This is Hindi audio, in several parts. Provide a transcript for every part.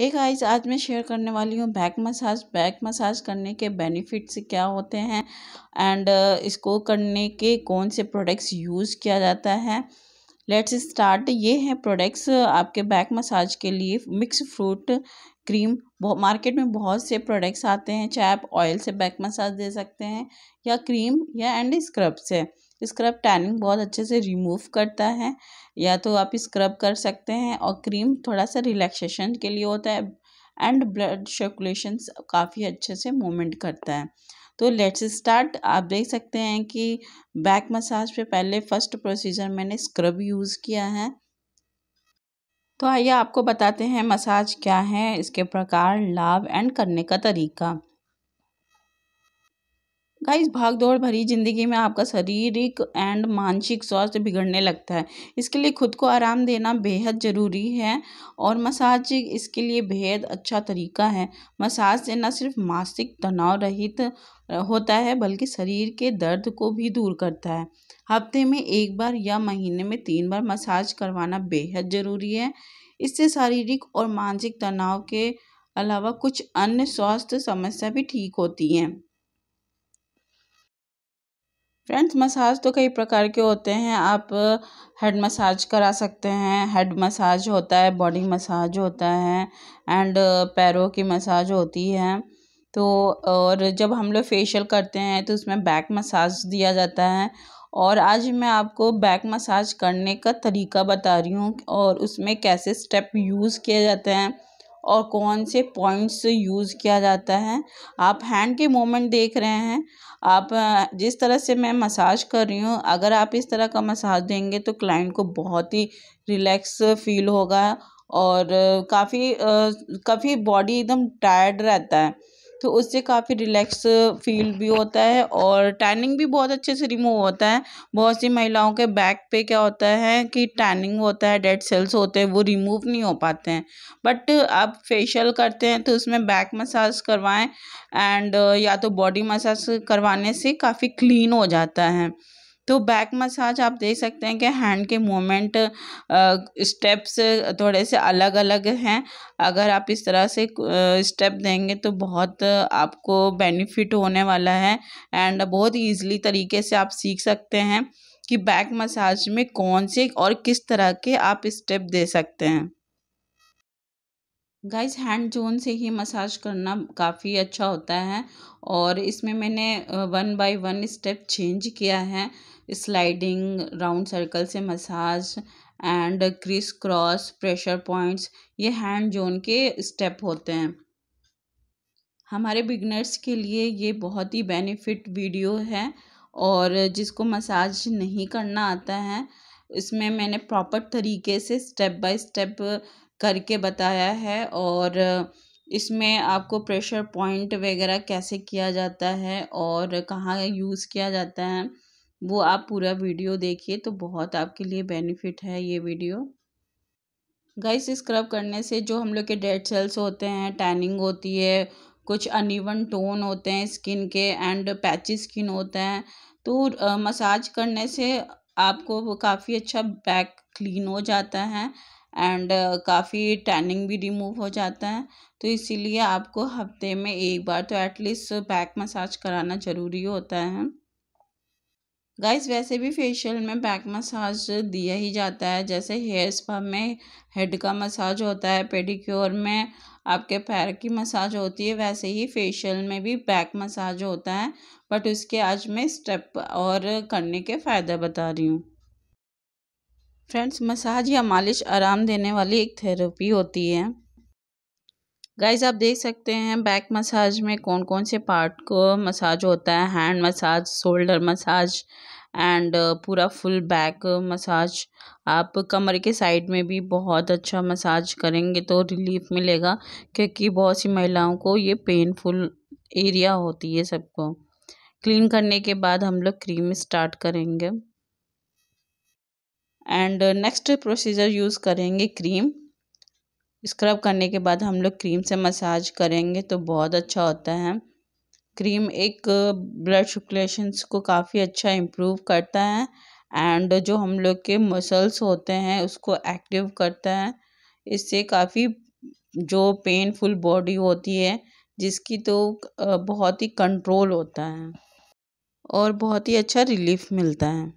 एक गाइस आज मैं शेयर करने वाली हूँ बैक मसाज बैक मसाज करने के बेनिफिट्स क्या होते हैं एंड uh, इसको करने के कौन से प्रोडक्ट्स यूज़ किया जाता है लेट्स स्टार्ट ये है प्रोडक्ट्स आपके बैक मसाज के लिए मिक्स फ्रूट क्रीम मार्केट में बहुत से प्रोडक्ट्स आते हैं चाहे आप ऑयल से बैक मसाज दे सकते हैं या क्रीम या एंड स्क्रब से स्क्रब टैनिंग बहुत अच्छे से रिमूव करता है या तो आप स्क्रब कर सकते हैं और क्रीम थोड़ा सा रिलैक्सेशन के लिए होता है एंड ब्लड सर्कुलेशन काफ़ी अच्छे से मूवमेंट करता है तो लेट्स स्टार्ट आप देख सकते हैं कि बैक मसाज पे पहले फर्स्ट प्रोसीजर मैंने स्क्रब यूज़ किया है तो आइए आपको बताते हैं मसाज क्या है इसके प्रकार लाभ एंड करने का तरीका गाइस भाग दौड़ भरी ज़िंदगी में आपका शारीरिक एंड मानसिक स्वास्थ्य बिगड़ने लगता है इसके लिए खुद को आराम देना बेहद ज़रूरी है और मसाज इसके लिए बेहद अच्छा तरीका है मसाज से न सिर्फ मानसिक तनाव रहित होता है बल्कि शरीर के दर्द को भी दूर करता है हफ्ते में एक बार या महीने में तीन बार मसाज करवाना बेहद ज़रूरी है इससे शारीरिक और मानसिक तनाव के अलावा कुछ अन्य स्वास्थ्य समस्या भी ठीक होती हैं फ्रेंड्स मसाज तो कई प्रकार के होते हैं आप हेड uh, मसाज करा सकते हैं हेड मसाज होता है बॉडी मसाज होता है एंड uh, पैरों की मसाज होती है तो और जब हम लोग फेशियल करते हैं तो उसमें बैक मसाज दिया जाता है और आज मैं आपको बैक मसाज करने का तरीका बता रही हूँ और उसमें कैसे स्टेप यूज़ किए जाते हैं और कौन से पॉइंट्स यूज़ किया जाता है आप हैंड के मोमेंट देख रहे हैं आप जिस तरह से मैं मसाज कर रही हूँ अगर आप इस तरह का मसाज देंगे तो क्लाइंट को बहुत ही रिलैक्स फील होगा और काफ़ी काफ़ी बॉडी एकदम टायर्ड रहता है तो उससे काफ़ी रिलैक्स फील भी होता है और टैनिंग भी बहुत अच्छे से रिमूव होता है बहुत सी महिलाओं के बैक पे क्या होता है कि टैनिंग होता है डेड सेल्स होते हैं वो रिमूव नहीं हो पाते हैं बट आप फेशियल करते हैं तो उसमें बैक मसाज करवाएं एंड या तो बॉडी मसाज करवाने से काफ़ी क्लीन हो जाता है तो बैक मसाज आप देख सकते हैं कि हैंड के मूवमेंट स्टेप्स थोड़े से अलग अलग हैं अगर आप इस तरह से स्टेप देंगे तो बहुत आपको बेनिफिट होने वाला है एंड बहुत ईजिली तरीके से आप सीख सकते हैं कि बैक मसाज में कौन से और किस तरह के आप स्टेप दे सकते हैं गाइस हैंड जोन से ही मसाज करना काफ़ी अच्छा होता है और इसमें मैंने one by one step change किया है स्लाइडिंग राउंड सर्कल से massage and criss cross pressure points ये हैंड जोन के स्टेप होते हैं हमारे बिगनर्स के लिए ये बहुत ही बेनिफिट वीडियो है और जिसको मसाज नहीं करना आता है इसमें मैंने प्रॉपर तरीके से स्टेप बाय स्टेप करके बताया है और इसमें आपको प्रेशर पॉइंट वगैरह कैसे किया जाता है और कहाँ यूज़ किया जाता है वो आप पूरा वीडियो देखिए तो बहुत आपके लिए बेनिफिट है ये वीडियो गाइस स्क्रब करने से जो हम लोग के डेड सेल्स होते हैं टैनिंग होती है कुछ अनइवन टोन होते हैं स्किन के एंड पैची स्किन होते हैं तो मसाज करने से आपको काफ़ी अच्छा बैक क्लीन हो जाता है एंड काफ़ी टैनिंग भी रिमूव हो जाता है तो इसीलिए आपको हफ्ते में एक बार तो एटलीस्ट बैक मसाज कराना ज़रूरी होता है गाइस वैसे भी फेशियल में बैक मसाज दिया ही जाता है जैसे हेयर स्पा में हेड का मसाज होता है पेडिक्योर में आपके पैर की मसाज होती है वैसे ही फेशियल में भी बैक मसाज होता है बट उसके आज मैं स्टेप और करने के फ़ायदे बता रही हूँ फ्रेंड्स मसाज या मालिश आराम देने वाली एक थेरेपी होती है गाइस आप देख सकते हैं बैक मसाज में कौन कौन से पार्ट को मसाज होता है hand massage shoulder massage and पूरा फुल बैक मसाज आप कमर के साइड में भी बहुत अच्छा मसाज करेंगे तो रिलीफ मिलेगा क्योंकि बहुत सी महिलाओं को ये पेनफुल एरिया होती है सबको क्लीन करने के बाद हम लोग क्रीम स्टार्ट करेंगे एंड नेक्स्ट प्रोसीजर यूज़ करेंगे क्रीम स्क्रब करने के बाद हम लोग क्रीम से मसाज करेंगे तो बहुत अच्छा होता है क्रीम एक ब्लड uh, सर्कुलेशन को काफ़ी अच्छा इम्प्रूव करता है एंड जो हम लोग के मसल्स होते हैं उसको एक्टिव करता है इससे काफ़ी जो पेनफुल बॉडी होती है जिसकी तो uh, बहुत ही कंट्रोल होता है और बहुत ही अच्छा रिलीफ मिलता है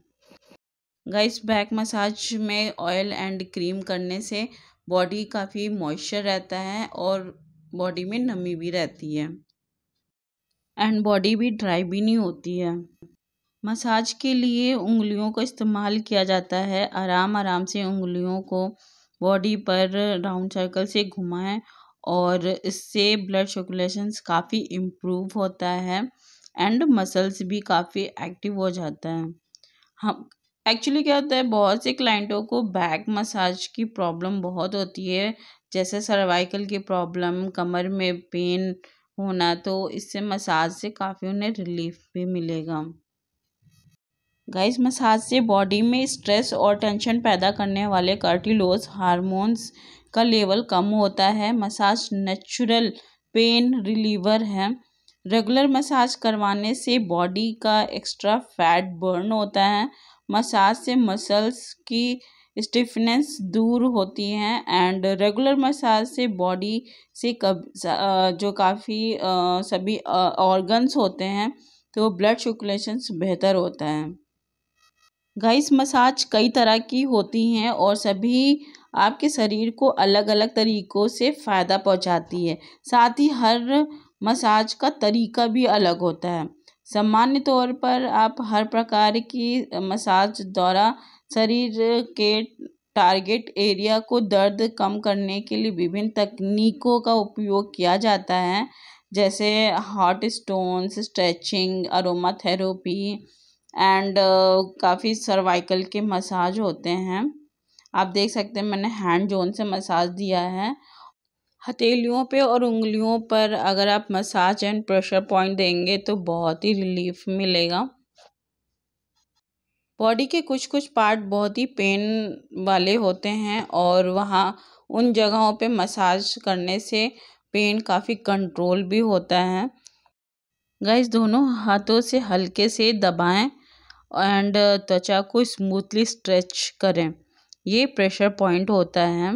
गाइस बैक मसाज में ऑयल एंड क्रीम करने से बॉडी काफ़ी मॉइस्चर रहता है और बॉडी में नमी भी रहती है एंड बॉडी भी ड्राई भी नहीं होती है मसाज के लिए उंगलियों का इस्तेमाल किया जाता है आराम आराम से उंगलियों को बॉडी पर राउंड सर्कल से घुमाएं और इससे ब्लड सर्कुलेशन काफ़ी इम्प्रूव होता है एंड मसल्स भी काफ़ी एक्टिव हो जाता है हम एक्चुअली क्या होता है बहुत से क्लाइंटों को बैक मसाज की प्रॉब्लम बहुत होती है जैसे सर्वाइकल की प्रॉब्लम कमर में पेन होना तो इससे मसाज से काफ़ी उन्हें रिलीफ भी मिलेगा गाइस मसाज से बॉडी में स्ट्रेस और टेंशन पैदा करने वाले कार्टिलोज हार्मोन्स का लेवल कम होता है मसाज नेचुरल पेन रिलीवर है रेगुलर मसाज करवाने से बॉडी का एक्स्ट्रा फैट बर्न होता है मसाज से मसल्स की स्टिफनेस दूर होती है एंड रेगुलर मसाज से बॉडी से कब जो काफ़ी सभी ऑर्गन्स होते हैं तो ब्लड सर्कुलेशन बेहतर होता है गाइस मसाज कई तरह की होती हैं और सभी आपके शरीर को अलग अलग तरीक़ों से फ़ायदा पहुंचाती है साथ ही हर मसाज का तरीका भी अलग होता है सामान्य तौर पर आप हर प्रकार की मसाज द्वारा शरीर के टारगेट एरिया को दर्द कम करने के लिए विभिन्न तकनीकों का उपयोग किया जाता है जैसे hot stones stretching aroma therapy and काफ़ी सर्वाइकल के मसाज होते हैं आप देख सकते हैं मैंने हैंड जोन से मसाज दिया है हथेलियों पे और उंगलियों पर अगर आप मसाज एंड प्रेशर पॉइंट देंगे तो बहुत ही रिलीफ मिलेगा बॉडी के कुछ कुछ पार्ट बहुत ही पेन वाले होते हैं और वहाँ उन जगहों पे मसाज करने से पेन काफ़ी कंट्रोल भी होता है गैस दोनों हाथों से हल्के से दबाएं एंड त्वचा को स्मूथली स्ट्रेच करें ये प्रेशर पॉइंट होता है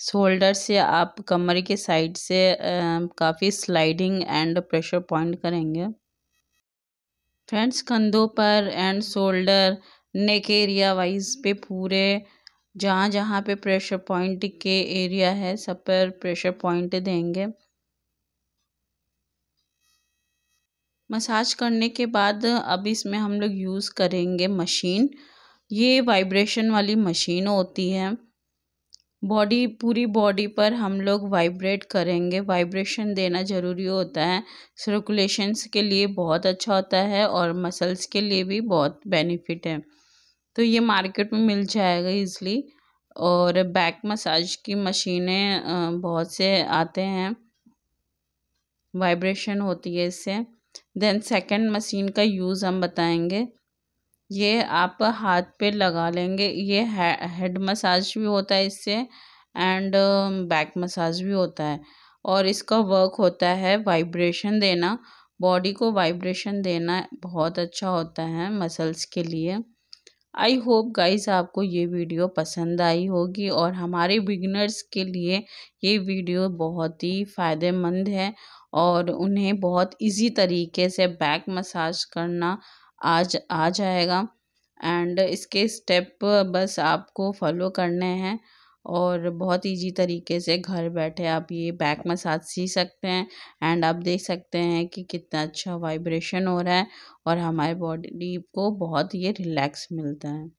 शोल्डर से आप कमर के साइड से काफ़ी स्लाइडिंग एंड प्रेशर पॉइंट करेंगे फ्रेंड्स कंधों पर and shoulder neck area wise पे पूरे जहाँ जहाँ पे प्रेशर पॉइंट के एरिया है सब पर प्रेशर पॉइंट देंगे मसाज करने के बाद अब इसमें हम लोग यूज़ करेंगे मशीन ये वाइब्रेशन वाली मशीन होती है बॉडी पूरी बॉडी पर हम लोग वाइब्रेट करेंगे वाइब्रेशन देना ज़रूरी होता है सर्कुलेशंस के लिए बहुत अच्छा होता है और मसल्स के लिए भी बहुत बेनिफिट है तो ये मार्केट में मिल जाएगा इजली और बैक मसाज की मशीनें बहुत से आते हैं वाइब्रेशन होती है इससे देन सेकंड मशीन का यूज़ हम बताएंगे ये आप हाथ पे लगा लेंगे ये है, हेड मसाज भी होता है इससे एंड बैक मसाज भी होता है और इसका वर्क होता है वाइब्रेशन देना बॉडी को वाइब्रेशन देना बहुत अच्छा होता है मसल्स के लिए आई होप गाइस आपको ये वीडियो पसंद आई होगी और हमारे बिगनर्स के लिए ये वीडियो बहुत ही फ़ायदेमंद है और उन्हें बहुत इजी तरीके से बैक मसाज करना आज आ जाएगा एंड इसके स्टेप बस आपको फॉलो करने हैं और बहुत इजी तरीके से घर बैठे आप ये बैक मसाज सी सकते हैं एंड आप देख सकते हैं कि कितना अच्छा वाइब्रेशन हो रहा है और हमारे बॉडी को बहुत ये रिलैक्स मिलता है